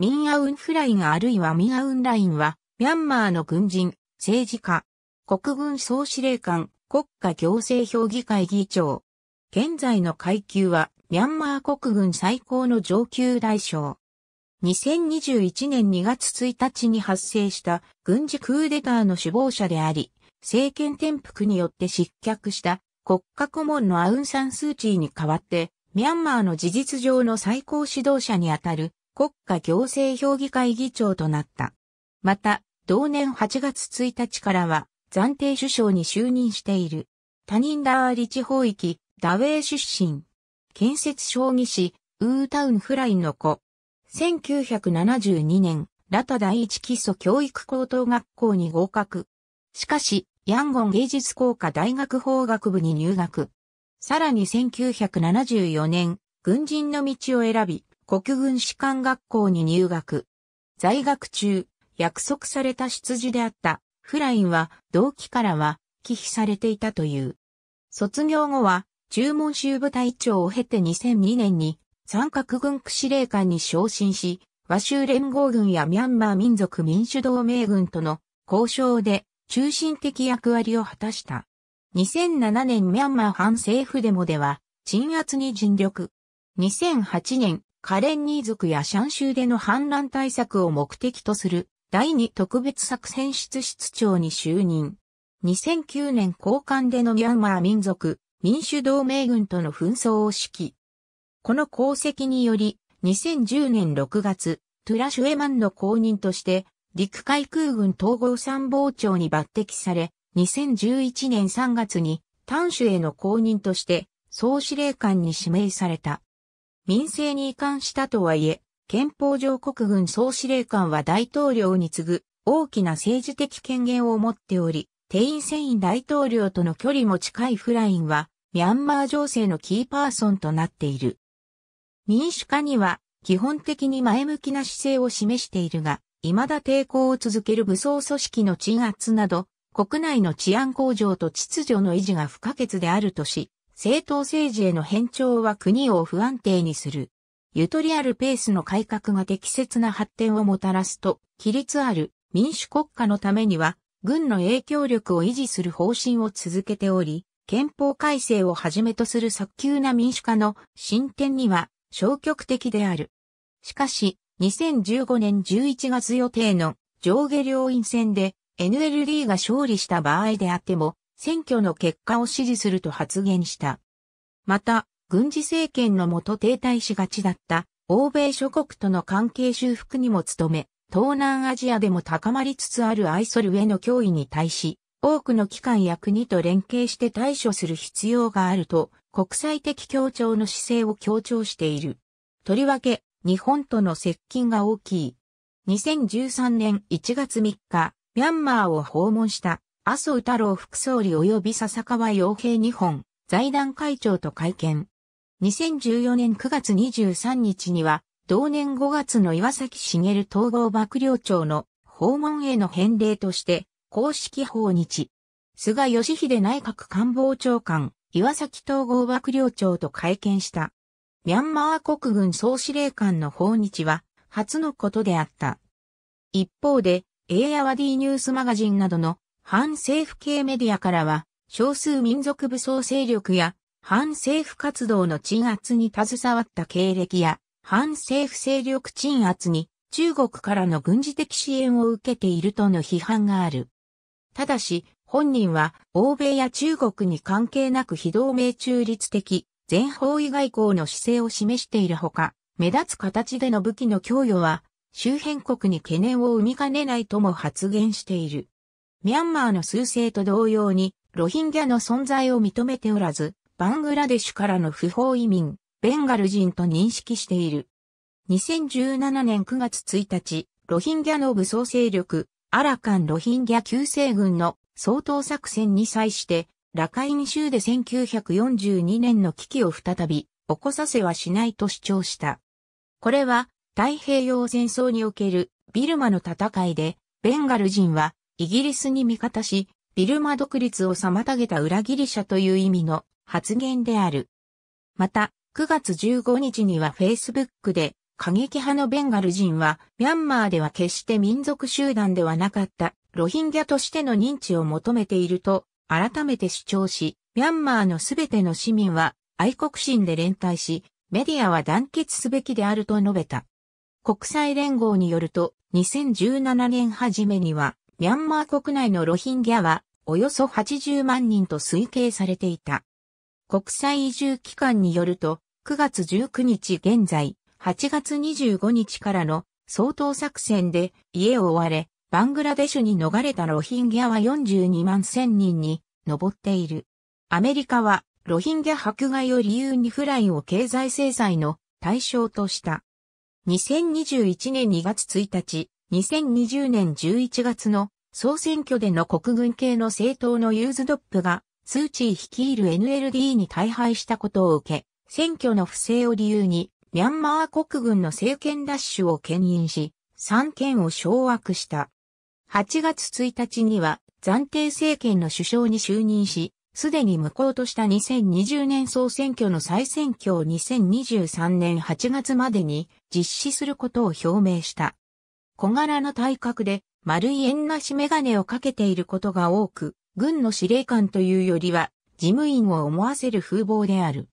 ミンアウンフラインあるいはミンアウンラインは、ミャンマーの軍人、政治家、国軍総司令官、国家行政評議会議長。現在の階級は、ミャンマー国軍最高の上級大将。2021年2月1日に発生した軍事クーデターの首謀者であり、政権転覆によって失脚した国家顧問のアウンサンスーチーに代わって、ミャンマーの事実上の最高指導者にあたる国家行政評議会議長となった。また、同年8月1日からは、暫定首相に就任している。他人ダーリ地方域、ダウェイ出身。建設将棋士、ウータウンフライの子。1972年、ラタ第一基礎教育高等学校に合格。しかし、ヤンゴン芸術工科大学法学部に入学。さらに1974年、軍人の道を選び、国軍士官学校に入学。在学中、約束された出自であったフラインは同期からは忌避されていたという。卒業後は中門州部隊長を経て2002年に三角軍区司令官に昇進し、和州連合軍やミャンマー民族民主同盟軍との交渉で中心的役割を果たした。2007年ミャンマー反政府デモでは鎮圧に尽力。2008年カレンニー族やシャン州での反乱対策を目的とする第二特別作戦室室長に就任。2009年交換でのミャンマー民族民主同盟軍との紛争を指揮。この功績により、2010年6月、トゥラシュエマンの公認として、陸海空軍統合参謀長に抜擢され、2011年3月に、端種への公認として、総司令官に指名された。民政に移管したとはいえ、憲法上国軍総司令官は大統領に次ぐ大きな政治的権限を持っており、テイン・セイン大統領との距離も近いフラインは、ミャンマー情勢のキーパーソンとなっている。民主化には、基本的に前向きな姿勢を示しているが、未だ抵抗を続ける武装組織の鎮圧など、国内の治安向上と秩序の維持が不可欠であるとし、政党政治への変調は国を不安定にする。ゆとりあるペースの改革が適切な発展をもたらすと、規律ある民主国家のためには、軍の影響力を維持する方針を続けており、憲法改正をはじめとする早急な民主化の進展には消極的である。しかし、2015年11月予定の上下両院選で NLD が勝利した場合であっても、選挙の結果を支持すると発言した。また、軍事政権のもと停滞しがちだった欧米諸国との関係修復にも努め、東南アジアでも高まりつつあるアイソルへの脅威に対し、多くの機関や国と連携して対処する必要があると、国際的協調の姿勢を強調している。とりわけ、日本との接近が大きい。2013年1月3日、ミャンマーを訪問した麻生太郎副総理及び笹川洋平日本財団会長と会見。2014年9月23日には、同年5月の岩崎茂統合幕僚長の訪問への返礼として、公式訪日。菅義偉内閣官房長官、岩崎統合幕僚長と会見した。ミャンマー国軍総司令官の訪日は、初のことであった。一方で、エイアワディニュースマガジンなどの反政府系メディアからは、少数民族武装勢力や反政府活動の鎮圧に携わった経歴や反政府勢力鎮圧に中国からの軍事的支援を受けているとの批判がある。ただし、本人は欧米や中国に関係なく非同盟中立的、全方位外交の姿勢を示しているほか、目立つ形での武器の供与は周辺国に懸念を生みかねないとも発言している。ミャンマーの数勢と同様に、ロヒンギャの存在を認めておらず、バングラデシュからの不法移民、ベンガル人と認識している。2017年9月1日、ロヒンギャの武装勢力、アラカンロヒンギャ救世軍の総統作戦に際して、ラカイン州で1942年の危機を再び起こさせはしないと主張した。これは太平洋戦争におけるビルマの戦いで、ベンガル人はイギリスに味方し、ビルマ独立を妨げた裏切り者という意味の発言である。また、9月15日には Facebook で、過激派のベンガル人は、ミャンマーでは決して民族集団ではなかった、ロヒンギャとしての認知を求めていると、改めて主張し、ミャンマーのすべての市民は、愛国心で連帯し、メディアは団結すべきであると述べた。国際連合によると、2017年初めには、ミャンマー国内のロヒンギャは、およそ80万人と推計されていた。国際移住機関によると、9月19日現在、8月25日からの相当作戦で家を追われ、バングラデシュに逃れたロヒンギャは42万1000人に上っている。アメリカはロヒンギャ迫害を理由にフラインを経済制裁の対象とした。2021年2月1日、2020年11月の総選挙での国軍系の政党のユーズドップが、スーチー率いる NLD に大敗したことを受け、選挙の不正を理由に、ミャンマー国軍の政権奪取を牽引し、3県を掌握した。8月1日には暫定政権の首相に就任し、すでに無効とした2020年総選挙の再選挙を2023年8月までに実施することを表明した。小柄な体格で、丸い円なしメガネをかけていることが多く、軍の司令官というよりは、事務員を思わせる風貌である。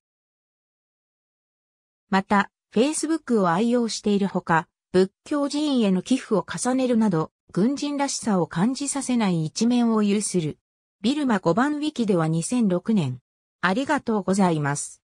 また、Facebook を愛用しているほか、仏教寺院への寄付を重ねるなど、軍人らしさを感じさせない一面を有する。ビルマ5番ウィキでは2006年。ありがとうございます。